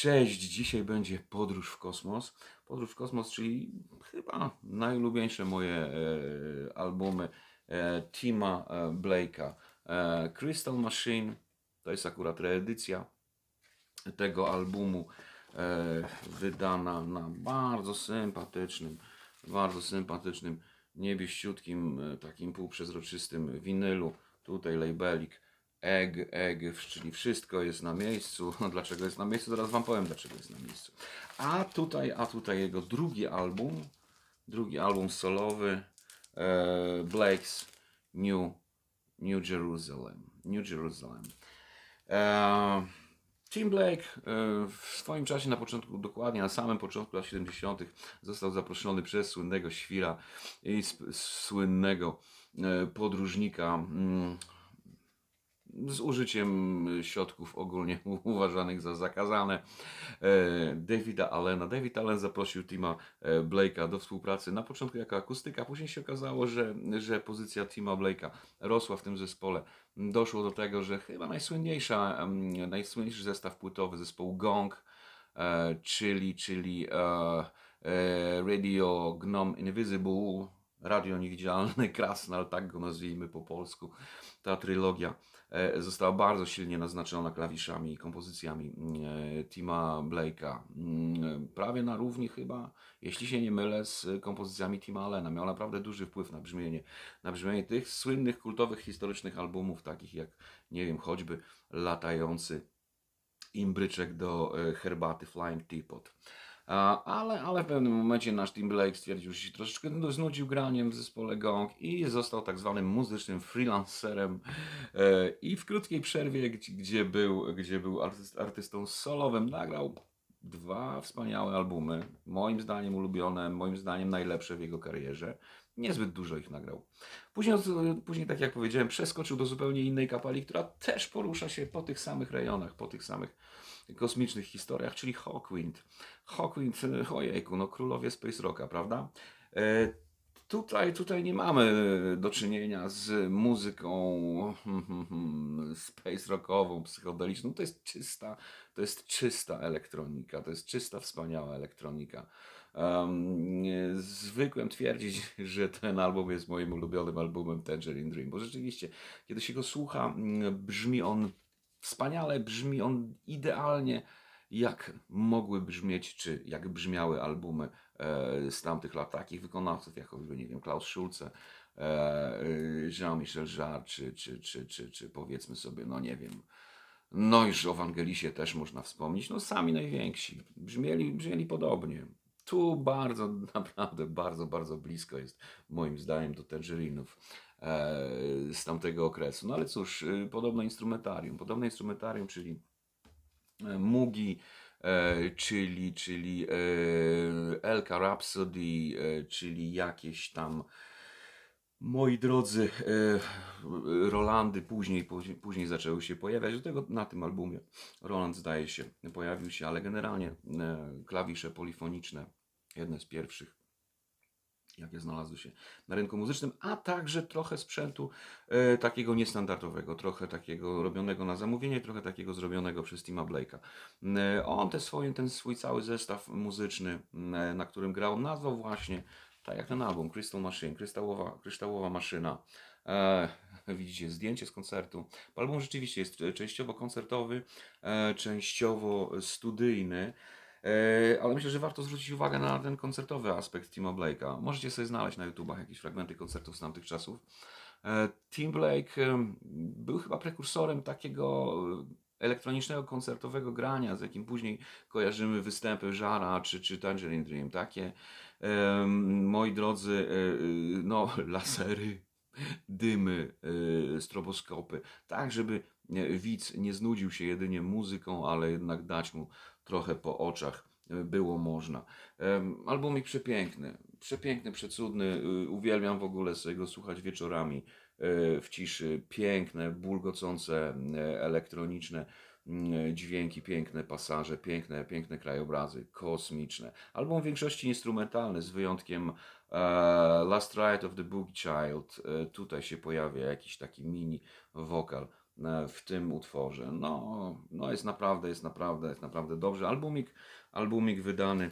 Cześć, dzisiaj będzie podróż w kosmos. Podróż w kosmos, czyli chyba najlubieńsze moje e, albumy e, Tima e, Blake'a. E, Crystal Machine to jest akurat reedycja tego albumu, e, wydana na bardzo sympatycznym, bardzo sympatycznym, niebieściutkim, e, takim półprzezroczystym winylu. Tutaj labelik Egg, egg, czyli wszystko jest na miejscu. No, dlaczego jest na miejscu? Zaraz wam powiem, dlaczego jest na miejscu. A tutaj, a tutaj jego drugi album, drugi album solowy, e, Blake's New, New Jerusalem. New Jerusalem. E, Tim Blake e, w swoim czasie, na początku, dokładnie na samym początku lat 70., został zaproszony przez słynnego świra i słynnego e, podróżnika. Mm, z użyciem y, środków ogólnie uważanych za zakazane. E, Davida Allena. David Allen zaprosił Tima e, Blake'a do współpracy na początku jako akustyka, później się okazało, że, że pozycja Tima Blake'a rosła w tym zespole. Doszło do tego, że chyba najsłynniejsza, najsłynniejszy zestaw płytowy zespołu Gong, e, czyli, czyli Radio Gnome Invisible, radio niewidzialny krasnal, tak go nazwijmy po polsku, ta trylogia e, została bardzo silnie naznaczona klawiszami i kompozycjami e, Tima Blake'a. Mm, e, prawie na równi chyba, jeśli się nie mylę, z kompozycjami Tima Allena. Miał naprawdę duży wpływ na brzmienie, na brzmienie tych słynnych, kultowych, historycznych albumów, takich jak, nie wiem, choćby Latający Imbryczek do herbaty Flying Teapot ale, ale w pewnym momencie nasz Tim Blake stwierdził, że się troszeczkę znudził graniem w zespole Gong i został tak zwanym muzycznym freelancerem e, i w krótkiej przerwie, gdzie był, gdzie był artyst, artystą solowym, nagrał dwa wspaniałe albumy, moim zdaniem ulubione, moim zdaniem najlepsze w jego karierze. Niezbyt dużo ich nagrał. Później, później, tak jak powiedziałem, przeskoczył do zupełnie innej kapali, która też porusza się po tych samych rejonach, po tych samych kosmicznych historiach, czyli Hawkwind. Hawkwind, e, ojejku, no królowie space rocka, prawda? E, tutaj, tutaj nie mamy e, do czynienia z muzyką hmm, hmm, hmm, space rockową, psychodeliczną. To jest czysta, to jest czysta elektronika, to jest czysta, wspaniała elektronika. Um, zwykłem twierdzić, że ten album jest moim ulubionym albumem Tangerine Dream, bo rzeczywiście, kiedy się go słucha, brzmi on wspaniale brzmi, on idealnie jak mogły brzmieć, czy jak brzmiały albumy e, z tamtych lat takich wykonawców, jak choćby, nie wiem, Klaus Schulze, e, e Jean-Michel Jarre, czy, czy, czy, czy, czy powiedzmy sobie, no nie wiem, no już o Wangelisie też można wspomnieć, no sami najwięksi, brzmieli, brzmieli podobnie. Tu bardzo, naprawdę, bardzo, bardzo blisko jest moim zdaniem do Tangerinów. E, z tamtego okresu. No ale cóż, y, podobne instrumentarium, podobne instrumentarium, czyli e, Mugi, e, czyli, czyli Elka Rhapsody, czyli jakieś tam Moi drodzy, Rolandy później, później zaczęły się pojawiać. Do tego na tym albumie Roland zdaje się pojawił się, ale generalnie klawisze polifoniczne, jedne z pierwszych jakie znalazły się na rynku muzycznym, a także trochę sprzętu e, takiego niestandardowego, trochę takiego robionego na zamówienie, trochę takiego zrobionego przez Tima Blake'a. Mm, e, on te swoje, ten swój cały zestaw muzyczny, mm, e, na którym grał, nazwał właśnie tak jak ten album, Crystal Machine, kryształowa, kryształowa maszyna. E, widzicie zdjęcie z koncertu. Album rzeczywiście jest e, częściowo koncertowy, e, częściowo studyjny. E, ale myślę, że warto zwrócić uwagę na ten koncertowy aspekt Tima Blake'a. Możecie sobie znaleźć na YouTubach jakieś fragmenty koncertów z tamtych czasów. E, Tim Blake e, był chyba prekursorem takiego elektronicznego koncertowego grania, z jakim później kojarzymy występy Żara czy, czy Tangerine Dream. Takie, moi drodzy, no, lasery, dymy, stroboskopy, tak żeby widz nie znudził się jedynie muzyką, ale jednak dać mu trochę po oczach e, było można. Albumik przepiękny, przepiękny, przecudny. Y, uwielbiam w ogóle sobie go słuchać wieczorami e, w ciszy. Piękne, bulgocące, e, elektroniczne mm, dźwięki, piękne pasaże, piękne, piękne krajobrazy, kosmiczne. Album w większości instrumentalny, z wyjątkiem Last Ride of the Boogie Child. Tutaj się pojawia jakiś taki mini wokal. E, w tym utworze. No, no jest naprawdę, jest naprawdę, jest naprawdę dobrze. Albumik, albumik wydany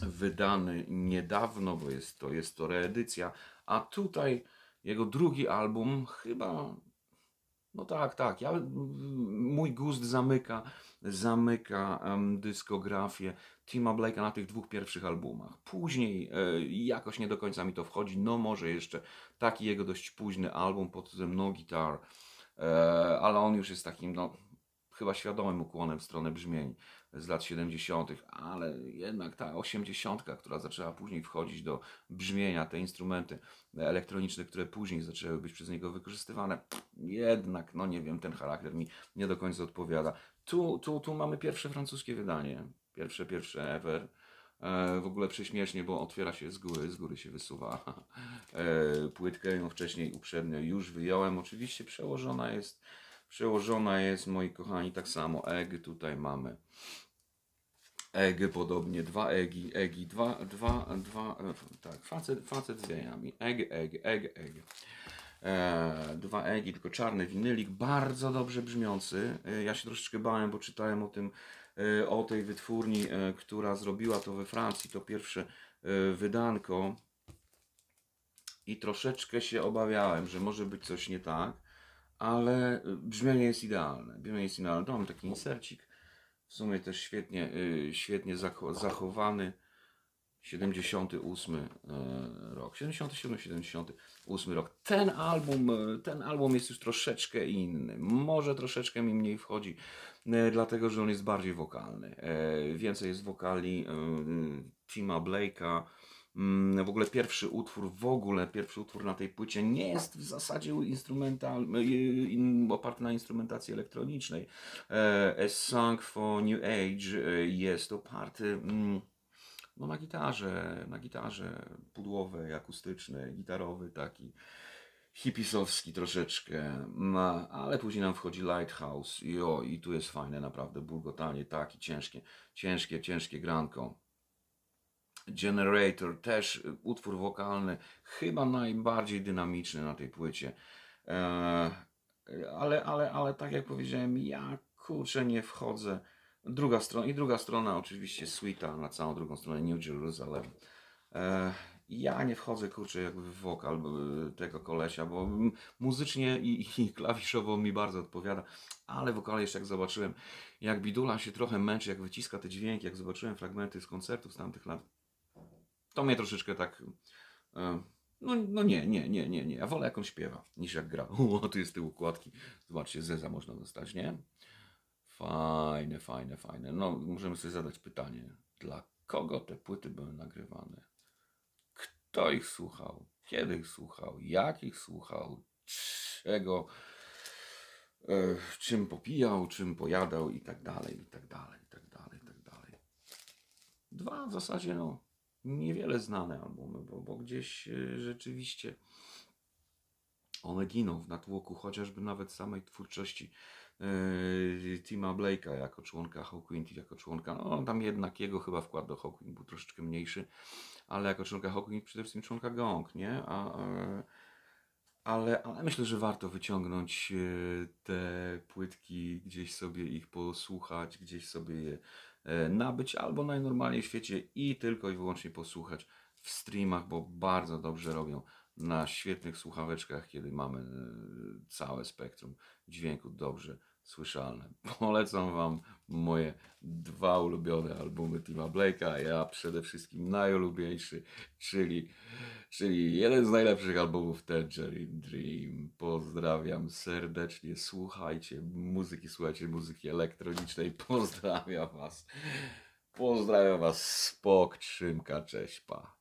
wydany niedawno, bo jest to, jest to reedycja, a tutaj jego drugi album chyba no tak, tak. Ja, mój gust zamyka, zamyka um, dyskografię Tima Blake'a na tych dwóch pierwszych albumach. Później e, jakoś nie do końca mi to wchodzi, no może jeszcze taki jego dość późny album pod tytułem No Guitar, e, ale on już jest takim, no chyba świadomym ukłonem w stronę brzmień z lat 70., ale jednak ta 80., która zaczęła później wchodzić do brzmienia, te instrumenty elektroniczne, które później zaczęły być przez niego wykorzystywane, jednak, no nie wiem, ten charakter mi nie do końca odpowiada. Tu, tu, tu mamy pierwsze francuskie wydanie. Pierwsze, pierwsze ever. E, w ogóle prześmiesznie, bo otwiera się z góry, z góry się wysuwa e, płytkę, ją wcześniej uprzednio już wyjąłem. Oczywiście przełożona jest, przełożona jest, moi kochani, tak samo EG tutaj mamy. EG podobnie, dwa EGI, EGI, dwa, dwa, dwa, tak, facet, facet z jajami, EG, EG, EG, EG. E, dwa EGI, tylko czarny winylik, bardzo dobrze brzmiący. ja się troszeczkę bałem, bo czytałem o tym E, o tej wytwórni, e, która zrobiła to we Francji, to pierwsze e, wydanko. I troszeczkę się obawiałem, że może być coś nie tak, ale brzmienie jest idealne. Brzmienie jest idealne. To mam taki insercik, w sumie też świetnie, świetnie zachowany. 78 e, rok, 77, 78 rok. Ten album, e, ten album jest już troszeczkę inny. Może troszeczkę mi mniej wchodzi, e, dlatego że on jest bardziej wokalny. Więcej jest wokali Tima Blake'a. Mm, w ogóle pierwszy utwór, w ogóle pierwszy utwór na tej płycie nie jest w zasadzie instrumental, oparty na instrumentacji elektronicznej. A Song for New Age jest oparty mm, no na gitarze, na gitarze pudłowej, akustycznej, gitarowy taki hipisowski troszeczkę, no, ale później nam wchodzi Lighthouse i o, i tu jest fajne naprawdę burgotanie, taki ciężkie, ciężkie, ciężkie granko. Generator też utwór wokalny, chyba najbardziej dynamiczny na tej płycie. E, ale, ale, ale tak jak powiedziałem, ja kurczę nie wchodzę Druga strona, I druga strona oczywiście suita na całą drugą stronę New Jerusalem. E, ja nie wchodzę, kurczę, jakby w wokal e, tego kolesia, bo muzycznie i, i, klawiszowo mi bardzo odpowiada, ale wokale jeszcze jak zobaczyłem, jak Bidula się trochę męczy, jak wyciska te dźwięki, jak zobaczyłem fragmenty z koncertów z tamtych lat, to mnie troszeczkę tak... E, no, no nie, nie, nie, nie, nie. Ja wolę jak on śpiewa, niż jak gra. O, tu jest te układki. Zobaczcie, Zeza można dostać, nie? Fajne, fajne, fajne. No, możemy sobie zadać pytanie, dla kogo te płyty były nagrywane? Kto ich słuchał? Kiedy ich słuchał? Jak ich słuchał? Czego? E, czym popijał? Czym pojadał? I tak dalej, i tak dalej, i tak dalej, i tak dalej. Dwa w zasadzie, no, niewiele znane albumy, bo, bo gdzieś e, rzeczywiście one giną w natłoku chociażby nawet samej twórczości Y, Tima Blake'a jako członka Hawkwing, jako członka, no tam jednak jego chyba wkład do Hawkwing był troszeczkę mniejszy, ale jako członka Hawkwing przede wszystkim członka Gong, nie? A, ale, ale myślę, że warto wyciągnąć y, te płytki, gdzieś sobie ich posłuchać, gdzieś sobie je e, nabyć, albo najnormalniej w świecie i tylko i wyłącznie posłuchać w streamach, bo bardzo dobrze robią na świetnych słuchaweczkach, kiedy mamy e, całe spektrum dźwięku dobrze słyszalne. Polecam Wam moje dwa ulubione albumy Tima Blake'a. Ja przede wszystkim najulubieńszy czyli, czyli jeden z najlepszych albumów Tangerine Dream. Pozdrawiam serdecznie. Słuchajcie muzyki, słuchajcie muzyki elektronicznej. Pozdrawiam Was. Pozdrawiam Was. Spok, Trzymka, cześć, pa.